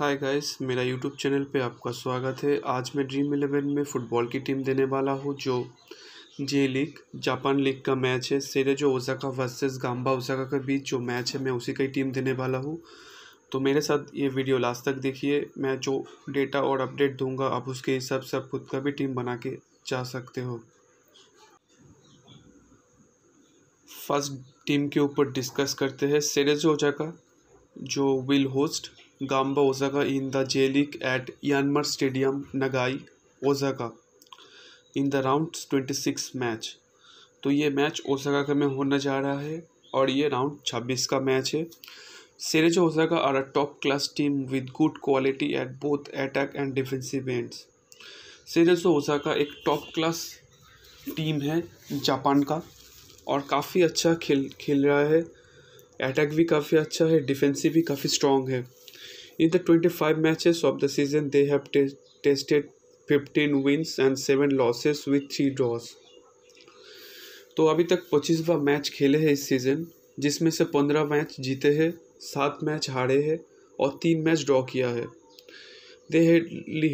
हाय guys मेरा YouTube channel पे आपका स्वागत है आज मैं ड्रीम इलेवन में फ़ुटबॉल की टीम देने वाला हूँ जो जे लीग जापान लीग का मैच है Cerezo Osaka versus Gamba Osaka के बीच जो मैच है मैं उसी का ही टीम देने वाला हूँ तो मेरे साथ ये वीडियो लास्ट तक देखिए मैं जो डेटा और अपडेट दूँगा आप उसके हिसाब से आप खुद का भी टीम बना के जा सकते हो फर्स्ट टीम के ऊपर डिस्कस करते हैं सेरेजो ओसाका जो will host Gamba in the the J at Yanmar stadium Nagai Nagai, in the round twenty six match तो ये मैच ओसाका का में होने जा रहा है और ये राउंड छब्बीस का मैच है Cerezo Osaka are a top class team with good quality at both attack and defensive ends Cerezo Osaka एक टॉप क्लास टीम है जापान का और काफ़ी अच्छा खेल खेल रहा है अटैक भी काफ़ी अच्छा है डिफेंसिव भी काफ़ी स्ट्रॉन्ग है In the 25 matches of the season, they have t- tested 15 wins and 7 losses with 3 draws. तो अभी तक पच्चीसवा मैच खेले हैं इस सीज़न जिसमें से पंद्रह मैच जीते हैं सात मैच हारे हैं और तीन मैच ड्रॉ किया है they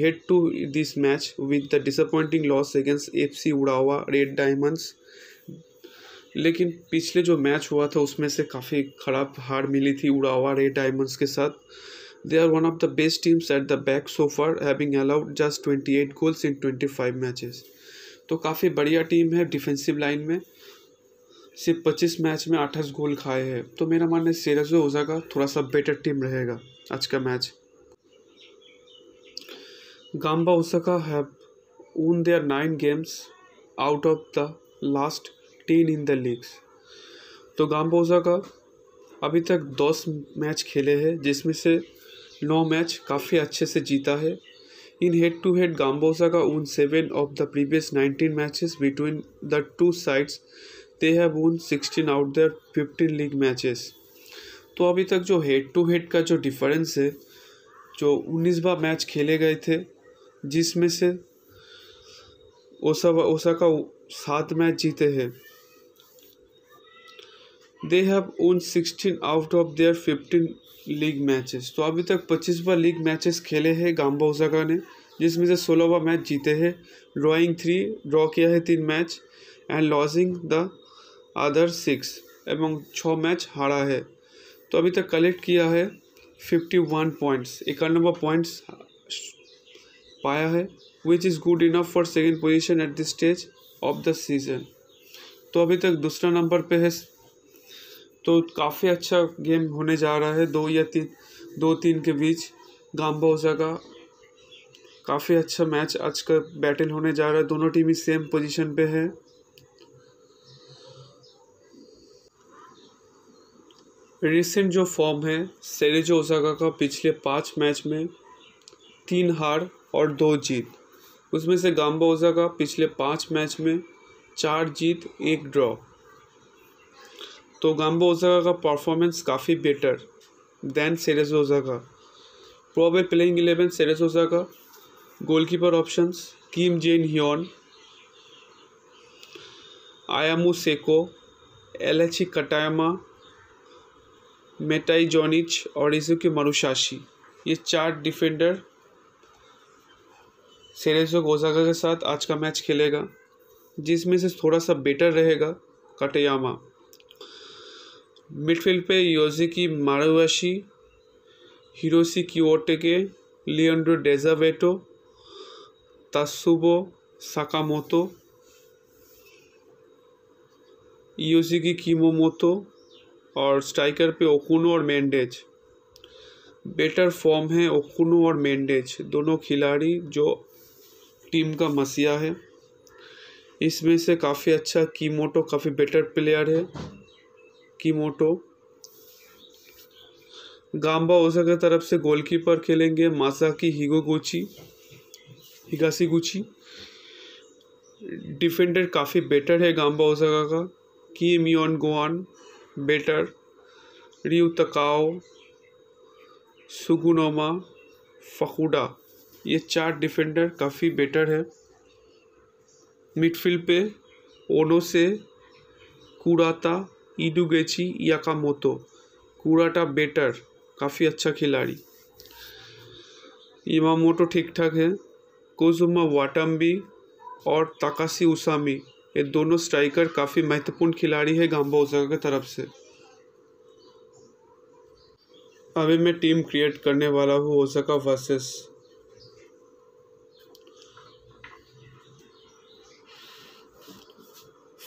head to this match with the disappointing loss against F C Urawa Red Diamonds लेकिन पिछले जो मैच हुआ था उसमें से काफ़ी ख़राब हार मिली थी उड़ावा रेड डायमंड्स के साथ They are one of the best teams at the back so far, having allowed just 28 goals in 25 matches तो काफ़ी बढ़िया टीम है डिफेंसिव लाइन में सिर्फ 25 मैच में अट्ठाईस गोल खाए हैं तो मेरा मानना है सेराजो ओजागा थोड़ा सा बेटर टीम रहेगा आज का match Gamba Osaka have won their 9 games out of the last 10 in the leagues. तो गाम्बा ओसाका अभी तक 10 मैच खेले हैं जिसमें से नौ मैच काफ़ी अच्छे से जीता है in head to head Gamba Osaka का won seven of the previous nineteen matches between the two sides they have won sixteen out their fifteen league matches तो अभी तक जो हेड टू हेड का जो डिफरेंस है जो उन्नीस बार मैच खेले गए थे जिसमें से ओसा ओसा का सात मैच जीते हैं they have won sixteen out of their fifteen league matches तो अभी तक पच्चीस बार लीग मैचेस खेले हैं गाम्बा ओसाका ने जिसमें से सोलह बार मैच जीते हैं ड्रॉइंग थ्री ड्रॉ किया है तीन match and losing the other six एवं छः मैच हारा है तो अभी तक कलेक्ट किया है फिफ्टी वन पॉइंट्स इक्यानवे पॉइंट्स पाया है which is good enough for second position at this stage of the season तो अभी तक दूसरा नंबर पे है तो काफ़ी अच्छा गेम होने जा रहा है दो या तीन दो तीन के बीच गाम्बोजा का काफ़ी अच्छा मैच आज का बैटल होने जा रहा है दोनों टीम ही सेम पोजीशन पे है रिसेंट जो फॉर्म है सेरेजो ओसाका का पिछले पाँच मैच में तीन हार और दो जीत उसमें से गाम्बा ओसाका पिछले पाँच मैच में चार जीत एक ड्रॉ तो गाम्बो ओजागा का परफॉर्मेंस काफ़ी बेटर दैन सेरेस का probable playing eleven Cerezo goal goalkeeper options Kim Jin Hyeon Ayumu Seko एच कटायमा मेटाई जॉनिच और के मरुशाशी ये चार डिफेंडर सेरेसो ओजागा के साथ आज का मैच खेलेगा जिसमें से थोड़ा सा बेटर रहेगा कटयामा मिडफील्ड पे योजिकी मारुआशी हिरोशी कियोटेके लियोन्डो डेजावेटो तासुबो साकामोतो योजिकी कीमोमोतो और स्ट्राइकर पे ओकुनो और मेंडेज बेटर फॉर्म है ओकुनो और मेंडेज दोनों खिलाड़ी जो टीम का मसीहा है इसमें से काफ़ी अच्छा कीमोटो काफ़ी बेटर प्लेयर है कीमोटो ओसा ओसाका तरफ से गोलकीपर खेलेंगे मासाकी हिगासी हिगासीगुची डिफेंडर काफ़ी बेटर है गांबा ओसाका का की मियोन गोआन बेटर रियू तकाओ सुगुनोमा फकूडा ये चार डिफेंडर काफ़ी बेटर है मिडफील्ड पे ओनो से कुड़ाता इडुगेची याकामोतो कुराटा बेटर काफ़ी अच्छा खिलाड़ी इमा मोटो ठीक ठाक है कोजुमा वाटम्बी और ताकासी उसामी ये दोनों स्ट्राइकर काफ़ी महत्वपूर्ण खिलाड़ी है गांबा ओसाका की तरफ से अभी मैं टीम क्रिएट करने वाला हूँ ओसाका वर्सेस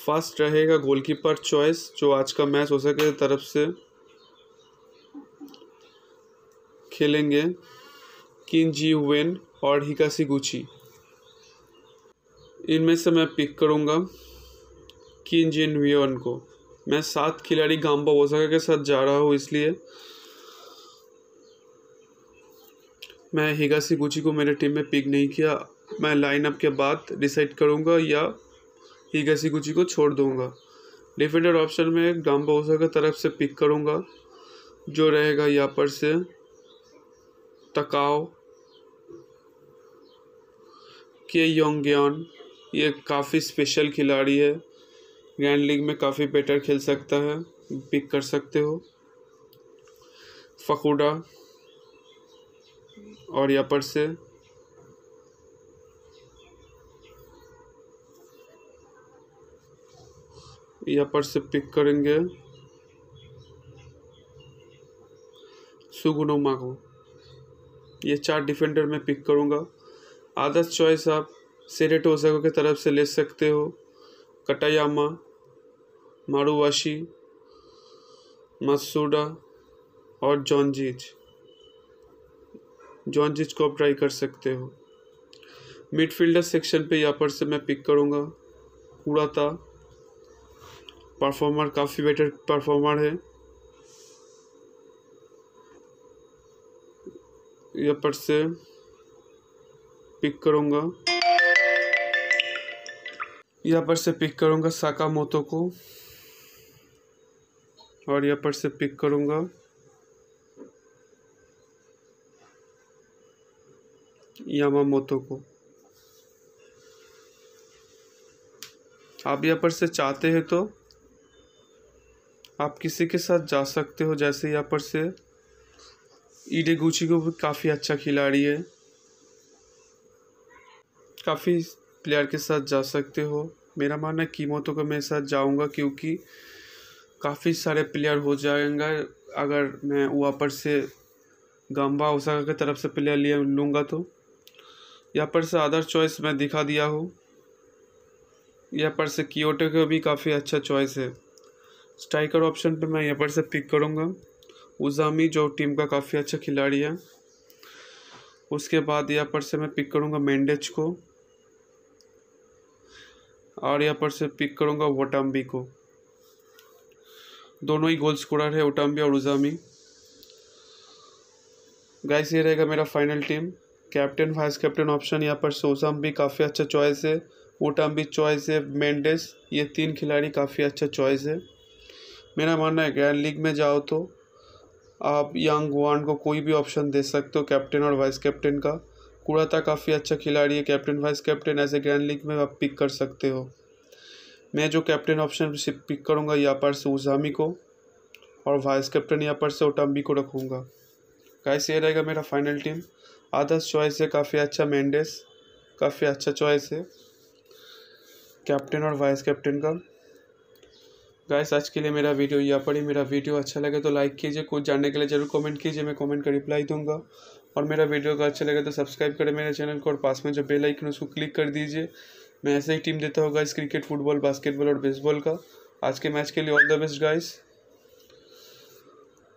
फर्स्ट रहेगा गोलकीपर चॉइस जो आज का मैच हो सके तरफ से खेलेंगे किन जी वेन और हिकासी गुची इनमें से मैं पिक करूँगा किन जिन वियन को मैं सात खिलाड़ी गांबा ओसाका के साथ जा रहा हूँ इसलिए मैं हिगासी गुची को मेरे टीम में पिक नहीं किया मैं लाइनअप के बाद डिसाइड करूँगा या हीगासीगुची को छोड़ दूंगा डिफेंडर ऑप्शन में गाम्बोसा की तरफ से पिक करूंगा जो रहेगा यहाँ पर से तकाओ के योंग्यान ये काफ़ी स्पेशल खिलाड़ी है ग्रैंड लीग में काफ़ी बेटर खेल सकता है पिक कर सकते हो फकूडा और यहाँ पर से यहाँ पर से पिक करेंगे सुगुनो को ये चार डिफेंडर में पिक करूँगा आदर्श चॉइस आप सेरेट ओसाको की तरफ से ले सकते हो कटायामा मारूवाशी मसूडा और जॉनजीज जॉनजीज को आप ट्राई कर सकते हो मिडफील्डर सेक्शन पे यहाँ पर से मैं पिक करूँगा उड़ाता परफॉर्मर काफ़ी बेटर परफॉर्मर है यह पर से पिक करूँगा यहाँ पर से पिक करूँगा साका मोतो को और यहाँ पर से पिक करूँगा यामा मोतो को आप यहाँ पर से चाहते हैं तो आप किसी के साथ जा सकते हो जैसे यहाँ पर से गुची को भी काफ़ी अच्छा खिलाड़ी है काफ़ी प्लेयर के साथ जा सकते हो मेरा मानना है कीमतों का मेरे साथ जाऊंगा क्योंकि काफ़ी सारे प्लेयर हो जाएंगे अगर मैं वहाँ पर से गम्बा ओसाका की तरफ से प्लेयर लिया लूँगा तो यहाँ पर से अदर चॉइस मैं दिखा दिया हूँ यहाँ पर से कियोटो का भी काफ़ी अच्छा चॉइस है स्ट्राइकर ऑप्शन पे मैं यहाँ पर से पिक करूँगा उजामी जो टीम का काफ़ी अच्छा खिलाड़ी है उसके बाद यहाँ पर से मैं पिक करूँगा मैंडेज को और यहाँ पर से पिक करूँगा वोटाम्बी को दोनों ही गोल स्कोरर है ओटाम्बी और उजामी गाइस ये रहेगा मेरा final team captain vice captain option यहाँ पर से भी काफ़ी अच्छा चॉइस है ओटाम्बी भी चॉइस है मेंडेस ये तीन खिलाड़ी काफ़ी अच्छा चॉइस है मेरा मानना है ग्रैंड लीग में जाओ तो आप यंग वन को कोई भी ऑप्शन दे सकते हो कैप्टन और वाइस कैप्टन का कुड़ाता काफ़ी अच्छा खिलाड़ी है कैप्टन वाइस कैप्टन ऐसे ग्रैंड लीग में आप पिक कर सकते हो मैं जो कैप्टन ऑप्शन से पिक करूँगा यहाँ पर से उजामी को और वाइस कैप्टन यहाँ पर से ओटम्बी को रखूँगा कैसे रहेगा मेरा फाइनल टीम आदर्श चॉइस है काफ़ी अच्छा मैंडेस काफ़ी अच्छा चॉइस है कैप्टन और वाइस कैप्टन का गाइस आज के लिए मेरा वीडियो यहाँ पर ही मेरा वीडियो अच्छा लगे तो लाइक कीजिए कुछ जानने के लिए जरूर कमेंट कीजिए मैं कमेंट का रिप्लाई दूंगा और मेरा वीडियो अगर अच्छा लगे तो सब्सक्राइब करें मेरे चैनल को और पास में जो बेल आइकन उसको क्लिक कर दीजिए मैं ऐसे ही टीम देता हूँ गाइस क्रिकेट फुटबॉल बास्केटबॉल और बेसबॉल का आज के मैच के लिए ऑल द बेस्ट गाइस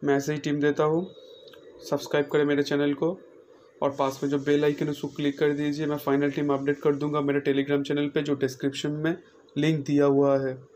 मैं ऐसे ही टीम देता हूँ सब्सक्राइब करें मेरे चैनल को और पास में जो बेल आइकन उसको क्लिक कर दीजिए मैं फाइनल टीम अपडेट कर दूंगा मेरे टेलीग्राम चैनल पर जो डिस्क्रिप्शन में लिंक दिया हुआ है